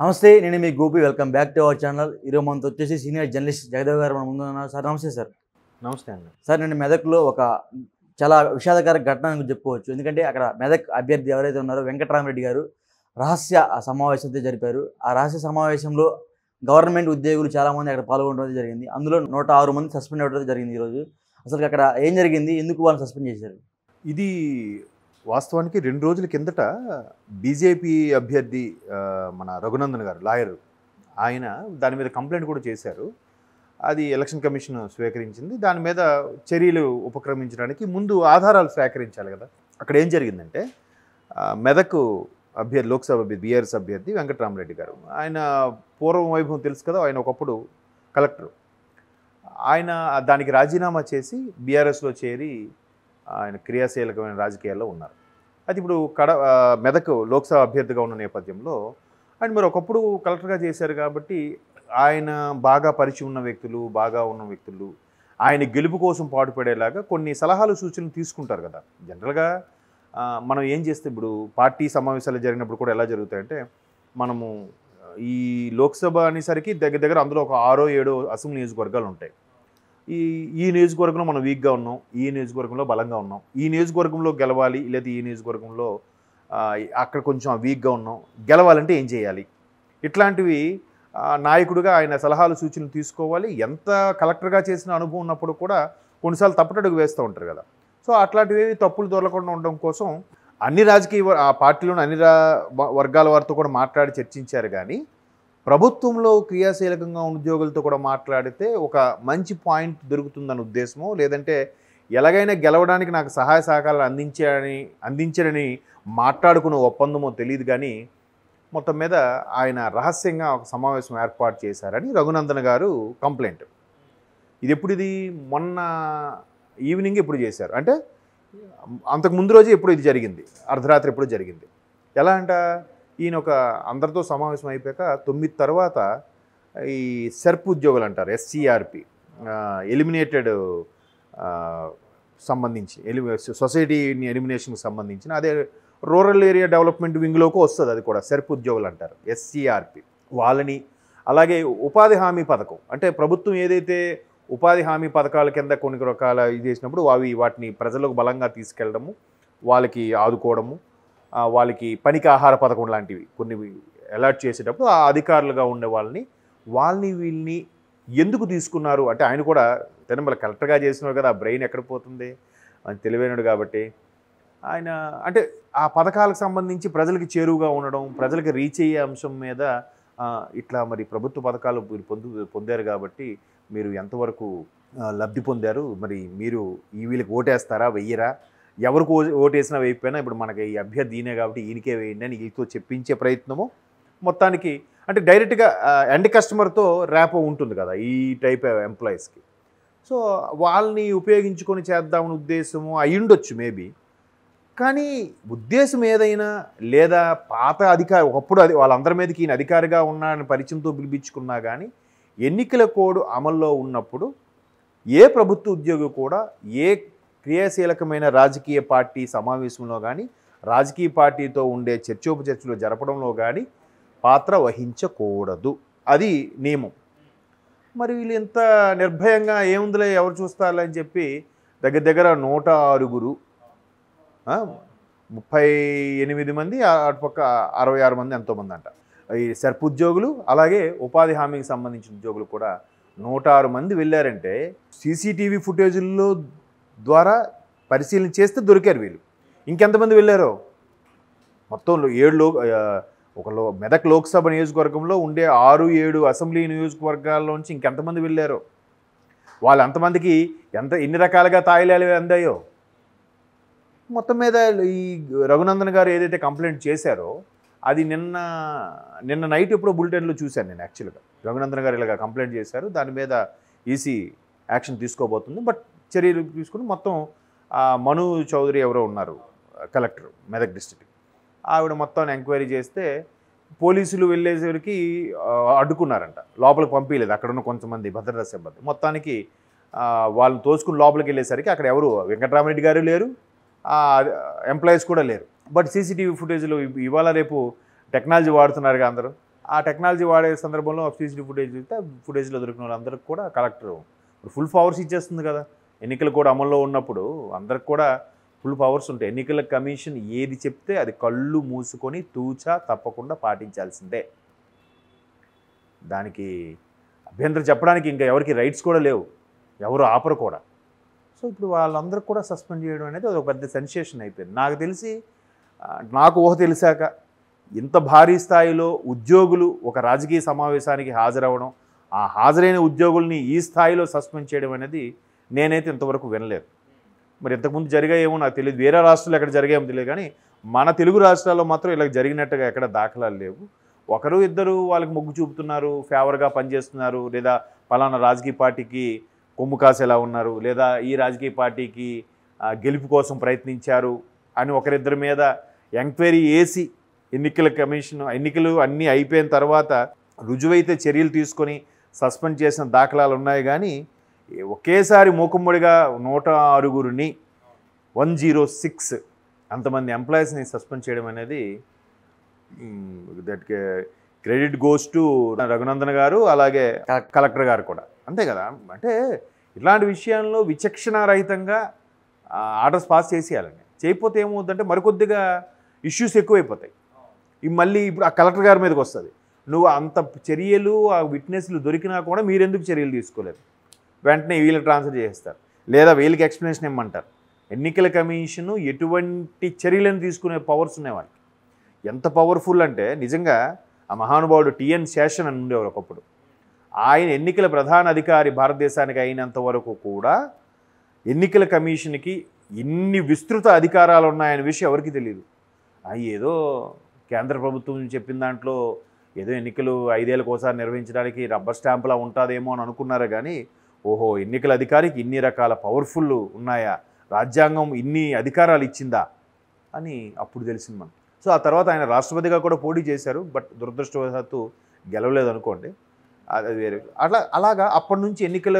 నమస్తే నేను మీ Gopi welcome back to our channel ఈరోజు మనతో వచ్చేసి సీనియర్ జర్నలిస్ట్ జగదేవ్ గారు మన ముందు ఉన్నారు సార్ నమస్తే సార్ నమస్తే అండి సార్ నేను మెదక్లో ఒక చాలా విషాదకర ఘటన చెప్పుకోవచ్చు ఎందుకంటే అక్కడ మెదక్ అభ్యర్థి ఎవరైతే ఉన్నారో వెంకటరామరెడ్డి గారు రహస్య సమావేశం అయితే జరిపారు ఆ రహస్య సమావేశంలో గవర్నమెంట్ ఉద్యోగులు చాలామంది అక్కడ పాల్గొనడం జరిగింది అందులో నూట ఆరు మంది సస్పెండ్ అవ్వడం జరిగింది ఈరోజు అసలు అక్కడ ఏం జరిగింది ఎందుకు వాళ్ళని సస్పెండ్ చేశారు ఇది వాస్తవానికి రెండు రోజుల కిందట బీజేపీ అభ్యర్థి మన రఘునందన్ గారు లాయర్ ఆయన దాని మీద కంప్లైంట్ కూడా చేశారు అది ఎలక్షన్ కమిషన్ స్వీకరించింది దాని మీద చర్యలు ఉపక్రమించడానికి ముందు ఆధారాలు సేకరించాలి కదా అక్కడ ఏం జరిగిందంటే మెదక్ అభ్యర్థి లోక్సభ అభ్యర్థి బీఆర్ఎస్ అభ్యర్థి వెంకటరామరెడ్డి గారు ఆయన పూర్వం వైభవం తెలుసు కదా ఆయన ఒకప్పుడు కలెక్టర్ ఆయన దానికి రాజీనామా చేసి బీఆర్ఎస్లో చేరి ఆయన క్రియాశీలకమైన రాజకీయాల్లో ఉన్నారు అది ఇప్పుడు కడ మెదక్ లోక్సభ అభ్యర్థిగా ఉన్న నేపథ్యంలో అండ్ మరి ఒకప్పుడు కలెక్టర్గా చేశారు కాబట్టి ఆయన బాగా పరిచి ఉన్న వ్యక్తులు బాగా ఉన్న వ్యక్తులు ఆయన గెలుపు కోసం పాటుపడేలాగా కొన్ని సలహాలు సూచనలు తీసుకుంటారు కదా జనరల్గా మనం ఏం చేస్తే ఇప్పుడు పార్టీ సమావేశాలు జరిగినప్పుడు కూడా ఎలా జరుగుతాయంటే మనము ఈ లోక్సభ అనేసరికి దగ్గర దగ్గర అందులో ఒక ఆరో ఏడో అసెంబ్లీ నియోజకవర్గాలు ఉంటాయి ఈ ఈ నియోజకవర్గంలో మనం వీక్గా ఉన్నాం ఈ నియోజకవర్గంలో బలంగా ఉన్నాం ఈ నియోజకవర్గంలో గెలవాలి లేదా ఈ నియోజకవర్గంలో అక్కడ కొంచెం వీక్గా ఉన్నాం గెలవాలంటే ఏం చేయాలి ఇట్లాంటివి నాయకుడిగా ఆయన సలహాలు సూచనలు తీసుకోవాలి ఎంత కలెక్టర్గా చేసిన అనుభవం ఉన్నప్పుడు కూడా కొన్నిసార్లు తప్పటడుగు వేస్తూ ఉంటారు కదా సో అట్లాంటివి తప్పులు దొరకకుండా ఉండడం కోసం అన్ని రాజకీయ ఆ పార్టీలోని అన్ని వర్గాల వారితో కూడా మాట్లాడి చర్చించారు కానీ ప్రభుత్వంలో క్రియాశీలకంగా ఉద్యోగులతో కూడా మాట్లాడితే ఒక మంచి పాయింట్ దొరుకుతుందన్న ఉద్దేశమో లేదంటే ఎలాగైనా గెలవడానికి నాకు సహాయ సహకారాలు అందించారని అందించారని మాట్లాడుకున్న ఒప్పందమో తెలియదు కానీ మొత్తం మీద ఆయన రహస్యంగా ఒక సమావేశం ఏర్పాటు చేశారని రఘునందన్ గారు కంప్లైంట్ ఇది ఎప్పుడు ఇది మొన్న ఈవినింగ్ ఎప్పుడు చేశారు అంటే అంతకు ముందు రోజు ఎప్పుడు ఇది జరిగింది అర్ధరాత్రి ఎప్పుడు జరిగింది ఎలా అంట ఈయన ఒక అందరితో సమావేశం అయిపోయాక తొమ్మిది తర్వాత ఈ సెర్ప్ ఉద్యోగులు అంటారు ఎస్సీఆర్పి ఎలిమినేటెడ్ సంబంధించి ఎలి సొసైటీని ఎలిమినేషన్కి సంబంధించిన అదే రూరల్ ఏరియా డెవలప్మెంట్ వింగ్లోకి వస్తుంది అది కూడా సెర్ప్ ఉద్యోగులు అంటారు ఎస్సీఆర్పి వాళ్ళని అలాగే ఉపాధి హామీ పథకం అంటే ప్రభుత్వం ఏదైతే ఉపాధి హామీ పథకాల కింద కొన్ని రకాల ఇది చేసినప్పుడు అవి వాటిని ప్రజలకు బలంగా తీసుకెళ్ళడము వాళ్ళకి ఆదుకోవడము వాళ్ళకి పనికి ఆహార పథకం లాంటివి కొన్ని అలర్ట్ చేసేటప్పుడు ఆ అధికారులుగా ఉండే వాళ్ళని వాళ్ళని వీళ్ళని ఎందుకు తీసుకున్నారు అంటే ఆయన కూడా తిరుమల కలెక్టర్గా చేసినారు కదా బ్రెయిన్ ఎక్కడ పోతుంది అని తెలివైనడు కాబట్టి ఆయన అంటే ఆ పథకాలకు సంబంధించి ప్రజలకి చేరువుగా ఉండడం ప్రజలకి రీచ్ అయ్యే అంశం మీద ఇట్లా మరి ప్రభుత్వ పథకాలు మీరు పొందు పొందారు కాబట్టి మీరు ఎంతవరకు లబ్ధి పొందారు మరి మీరు ఈ వీళ్ళకి ఓటేస్తారా వెయ్యరా ఎవరికి ఓటేసినా వేయిపోయినా ఇప్పుడు మనకి ఈ అభ్యర్థి ఈయనే కాబట్టి ఈయనకే వేయండి అని ఈతో చెప్పించే ప్రయత్నము మొత్తానికి అంటే డైరెక్ట్గా ఎండ్ కస్టమర్తో ర్యాప్ ఉంటుంది కదా ఈ టైప్ ఎంప్లాయీస్కి సో వాళ్ళని ఉపయోగించుకొని చేద్దామని ఉద్దేశము అయ్యుండొచ్చు మేబీ కానీ ఉద్దేశం ఏదైనా లేదా పాత అధికారి ఒకప్పుడు అది వాళ్ళందరి మీదకి ఈయన అధికారిగా ఉన్నాడని పరిచయంతో పిలిపించుకున్నా కానీ ఎన్నికల కోడ్ అమల్లో ఉన్నప్పుడు ఏ ప్రభుత్వ ఉద్యోగి కూడా ఏ క్రియాశీలకమైన రాజకీయ పార్టీ సమావేశంలో కానీ రాజకీయ పార్టీతో ఉండే చర్చోపచర్చలు జరపడంలో కానీ పాత్ర వహించకూడదు అది నియమం మరి వీళ్ళు ఇంత నిర్భయంగా ఏముందిలే ఎవరు చూస్తారని చెప్పి దగ్గర దగ్గర నూట ఆరుగురు ముప్పై ఎనిమిది మంది అటుపక్క అరవై ఆరు మంది ఎంతోమంది అంట ఈ సర్పు ఉద్యోగులు అలాగే ఉపాధి హామీకి సంబంధించిన ఉద్యోగులు కూడా నూట ఆరు మంది వెళ్ళారంటే సీసీటీవీ ఫుటేజీల్లో ద్వారా పరిశీలన చేస్తే దొరికారు వీళ్ళు ఇంకెంతమంది వెళ్ళారో మొత్తం ఏడు లో ఒక లో మెదక్ లోక్సభ నియోజకవర్గంలో ఉండే ఆరు ఏడు అసెంబ్లీ నియోజకవర్గాల్లోంచి ఇంకెంతమంది వెళ్ళారో వాళ్ళు ఎంతమందికి ఎంత ఎన్ని రకాలుగా తాయిలాలు అందాయో మొత్తం మీద ఈ రఘునందన్ గారు ఏదైతే కంప్లైంట్ చేశారో అది నిన్న నిన్న నైట్ ఎప్పుడో బులెటిన్లో చూశాను నేను యాక్చువల్గా రఘునందన్ గారు ఇలాగ కంప్లైంట్ చేశారు దాని మీద ఈసీ యాక్షన్ తీసుకోబోతుంది బట్ చర్యలు తీసుకుని మొత్తం మను చౌదరి ఎవరో ఉన్నారు కలెక్టర్ మెదక్ డిస్టిక్ ఆవిడ మొత్తం ఎంక్వైరీ చేస్తే పోలీసులు వెళ్ళేసరికి అడ్డుకున్నారంట లోపలికి పంపించలేదు అక్కడ ఉన్న కొంతమంది భద్రతా సిబ్బంది మొత్తానికి వాళ్ళు తోసుకుని లోపలికి వెళ్ళేసరికి అక్కడ ఎవరు వెంకటరామరెడ్డి గారు లేరు ఎంప్లాయీస్ కూడా లేరు బట్ సీసీటీవీ ఫుటేజ్లో ఇవాళ రేపు టెక్నాలజీ వాడుతున్నారుగా అందరూ ఆ టెక్నాలజీ వాడే సందర్భంలో సీసీటీవీ ఫుటేజ్ చూస్తే ఫుటేజ్లో దొరికిన వాళ్ళందరికీ కూడా కలెక్టర్ ఫుల్ పవర్స్ ఇచ్చేస్తుంది కదా ఎన్నికలు కూడా అమల్లో ఉన్నప్పుడు అందరికి కూడా ఫుల్ పవర్స్ ఉంటాయి ఎన్నికల కమిషన్ ఏది చెప్తే అది కళ్ళు మూసుకొని తూచా తప్పకుండా పాటించాల్సిందే దానికి అభ్యంతరం చెప్పడానికి ఇంకా ఎవరికి రైట్స్ కూడా లేవు ఎవరు ఆపరు కూడా సో ఇప్పుడు వాళ్ళందరూ కూడా సస్పెండ్ చేయడం అనేది అది ఒక పెద్ద సెన్సేషన్ అయిపోయింది నాకు తెలిసి నాకు ఊహ తెలిసాక ఇంత భారీ స్థాయిలో ఉద్యోగులు ఒక రాజకీయ సమావేశానికి హాజరవడం ఆ హాజరైన ఉద్యోగుల్ని ఈ స్థాయిలో సస్పెండ్ చేయడం అనేది నేనైతే ఇంతవరకు వినలేదు మరి ఇంతకుముందు జరిగాయేమో నాకు తెలియదు వేరే రాష్ట్రాలు ఎక్కడ జరిగాయో తెలియదు కానీ మన తెలుగు రాష్ట్రాల్లో మాత్రం ఇలా జరిగినట్టుగా ఎక్కడ దాఖలాలు లేవు ఒకరు ఇద్దరు వాళ్ళకి మొగ్గు చూపుతున్నారు ఫేవర్గా పనిచేస్తున్నారు లేదా పలానా రాజకీయ పార్టీకి కొమ్ము కాసేలా ఉన్నారు లేదా ఈ రాజకీయ పార్టీకి గెలుపు కోసం ప్రయత్నించారు అని ఒకరిద్దరి మీద ఎంక్వైరీ వేసి ఎన్నికల కమిషన్ ఎన్నికలు అన్నీ అయిపోయిన తర్వాత రుజువైతే చర్యలు తీసుకొని సస్పెండ్ చేసిన దాఖలాలు ఉన్నాయి కానీ ఒకేసారి మూకుమ్మడిగా నూట ఆరుగురిని వన్ జీరో సిక్స్ అంతమంది ఎంప్లాయీస్ని సస్పెండ్ చేయడం అనేది that credit goes to Raghunandan గారు అలాగే కలెక్టర్ గారు కూడా అంతే కదా అంటే ఇలాంటి విషయాల్లో విచక్షణారహితంగా ఆర్డర్స్ పాస్ చేసేయాలండి చేయకపోతే ఏమవుతుందంటే మరికొద్దిగా ఇష్యూస్ ఎక్కువైపోతాయి ఇవి మళ్ళీ ఇప్పుడు ఆ కలెక్టర్ గారి మీదకి వస్తుంది నువ్వు అంత చర్యలు ఆ విట్నెస్లు దొరికినా కూడా మీరెందుకు చర్యలు తీసుకోలేదు వెంటనే వీళ్ళు ట్రాన్స్ఫర్ చేసేస్తారు లేదా వీళ్ళకి ఎక్స్ప్లెనేషన్ ఇమ్మంటారు ఎన్నికల కమిషను ఎటువంటి చర్యలను తీసుకునే పవర్స్ ఉన్నాయి వాళ్ళకి ఎంత పవర్ఫుల్ అంటే నిజంగా ఆ మహానుభావుడు టిఎన్ శేషన్ అని ఉండేవారు ఒకప్పుడు ఆయన ఎన్నికల ప్రధాన అధికారి భారతదేశానికి అయినంత వరకు కూడా ఎన్నికల కమిషన్కి ఎన్ని విస్తృత అధికారాలు ఉన్నాయనే విషయం ఎవరికి తెలియదు అవి ఏదో కేంద్ర ప్రభుత్వం చెప్పిన దాంట్లో ఏదో ఎన్నికలు ఐదేళ్ళకోసారి నిర్వహించడానికి రబ్బర్ స్టాంపులా ఉంటుందేమో అని అనుకున్నారు కానీ ఓహో ఎన్నికల అధికారికి ఇన్ని రకాల పవర్ఫుల్ ఉన్నాయా రాజ్యాంగం ఇన్ని అధికారాలు ఇచ్చిందా అని అప్పుడు తెలిసింది మనం సో ఆ తర్వాత ఆయన రాష్ట్రపతిగా కూడా పోటీ చేశారు బట్ దురదృష్టవశాత్తు గెలవలేదు అనుకోండి అది వేరే అట్లా అలాగా అప్పటి నుంచి ఎన్నికల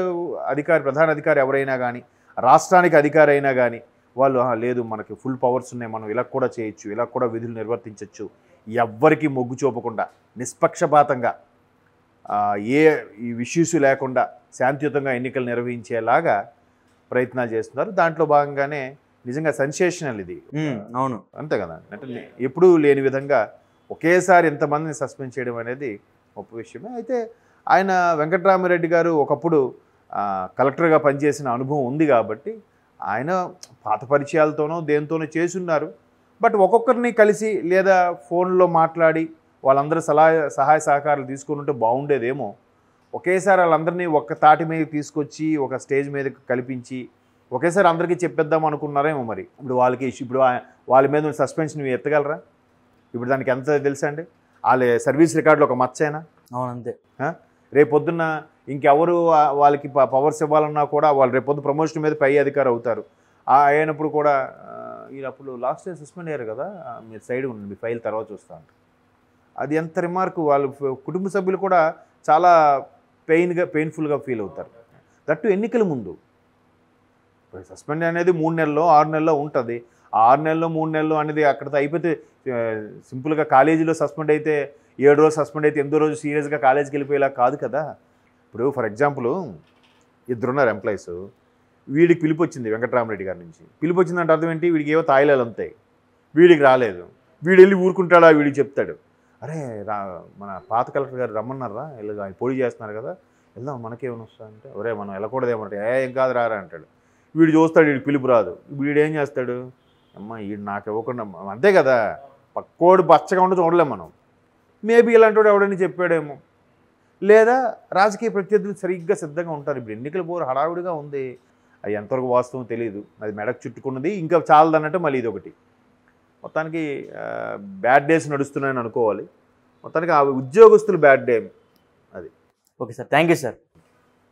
అధికారి ప్రధాన అధికారి ఎవరైనా కానీ రాష్ట్రానికి అధికారి అయినా కానీ వాళ్ళు లేదు మనకి ఫుల్ పవర్స్ ఉన్నాయి మనం ఇలా కూడా చేయొచ్చు ఇలా కూడా విధులు నిర్వర్తించవచ్చు ఎవ్వరికీ మొగ్గు చూపకుండా నిష్పక్షపాతంగా ఏ ఇష్యూస్ లేకుండా శాంతియుతంగా ఎన్నికలు నిర్వహించేలాగా ప్రయత్నాలు చేస్తున్నారు దాంట్లో భాగంగానే నిజంగా సెన్సేషనల్ ఇది అవును అంతే కదా అంటే ఎప్పుడూ లేని విధంగా ఒకేసారి ఇంతమందిని సస్పెండ్ చేయడం అనేది గొప్ప విషయమే అయితే ఆయన వెంకటరామరెడ్డి గారు ఒకప్పుడు కలెక్టర్గా పనిచేసిన అనుభవం ఉంది కాబట్టి ఆయన పాత పరిచయాలతోనో దేనితోనో చేసున్నారు బట్ ఒక్కొక్కరిని కలిసి లేదా ఫోన్లో మాట్లాడి వాళ్ళందరూ సలహా సహాయ సహకారాలు తీసుకుని ఉంటే బాగుండేదేమో ఒకేసారి వాళ్ళందరినీ ఒక్క తాటి మీద తీసుకొచ్చి ఒక స్టేజ్ మీద కల్పించి ఒకేసారి అందరికీ చెప్పేద్దాం అనుకున్నారేమో మరి ఇప్పుడు వాళ్ళకి ఇప్పుడు వాళ్ళ మీద సస్పెన్షన్ ఎత్తగలరా ఇప్పుడు దానికి ఎంత తెలుసా అండి వాళ్ళ సర్వీస్ రికార్డులు ఒక మచ్చైనా అవునంతే రేపొద్దున ఇంకెవరు వాళ్ళకి పవర్స్ ఇవ్వాలన్నా కూడా వాళ్ళు రేపొద్దు ప్రమోషన్ మీద పై అధికారు అవుతారు అయినప్పుడు కూడా ఈ అప్పుడు లాస్ట్ డే సస్పెండ్ అయ్యారు కదా మీరు సైడ్ ఉండండి ఫైల్ తర్వాత చూస్తాను అది ఎంత రిమార్క్ వాళ్ళు కుటుంబ సభ్యులు కూడా చాలా పెయిన్గా పెయిన్ఫుల్గా ఫీల్ అవుతారు దట్టు ఎన్నికల ముందు సస్పెండ్ అనేది మూడు నెలల్లో ఆరు నెలల్లో ఉంటుంది ఆరు నెలలో మూడు నెలలో అనేది అక్కడితో అయిపోతే సింపుల్గా కాలేజీలో సస్పెండ్ అయితే ఏడు రోజులు సస్పెండ్ అయితే ఎందు రోజు సీరియస్గా కాలేజీకి వెళ్ళిపోయేలా కాదు కదా ఇప్పుడు ఫర్ ఎగ్జాంపుల్ ఇద్దరున్నారు ఎంప్లాయీస్ వీడికి పిలుపు వచ్చింది వెంకటరామరెడ్డి గారి నుంచి పిలుపు వచ్చిందంటే అర్థం ఏంటి వీడికి ఏవో తాయిలాలు అంతాయి వీడికి రాలేదు వీడు వెళ్ళి ఊరుకుంటాడా వీడికి చెప్తాడు అరే రా మన పాత కలెక్టర్ గారు రమ్మన్నారా వీళ్ళు ఆయన పొడి చేస్తున్నారు కదా వెళ్దాం మనకేమైనా వస్తా అంటే ఒరే మనం వెళ్ళకూడదేమంటే ఏ ఏం కాదు రారా అంటాడు వీడు చూస్తాడు వీడు పిలుపు రాదు వీడు ఏం చేస్తాడు అమ్మ వీడు నాకు ఇవ్వకుండా అంతే కదా పక్కోడు బచ్చగా ఉండి చూడలేం మనం మేబీ ఇలాంటి వాడు ఎవడని చెప్పాడేమో లేదా రాజకీయ ప్రత్యర్థులు సరిగ్గా సిద్ధంగా ఉంటారు ఇప్పుడు ఎన్నికల పోరు హడావుడిగా ఉంది అది ఎంతవరకు వాస్తవం తెలియదు అది మెడకు చుట్టుకున్నది ఇంకా చాలదన్నట్టు మళ్ళీ ఇది ఒకటి మొత్తానికి బ్యాడ్ డేస్ నడుస్తున్నాయని అనుకోవాలి మొత్తానికి ఆ ఉద్యోగస్తులు బ్యాడ్ డే అది okay sir thank you sir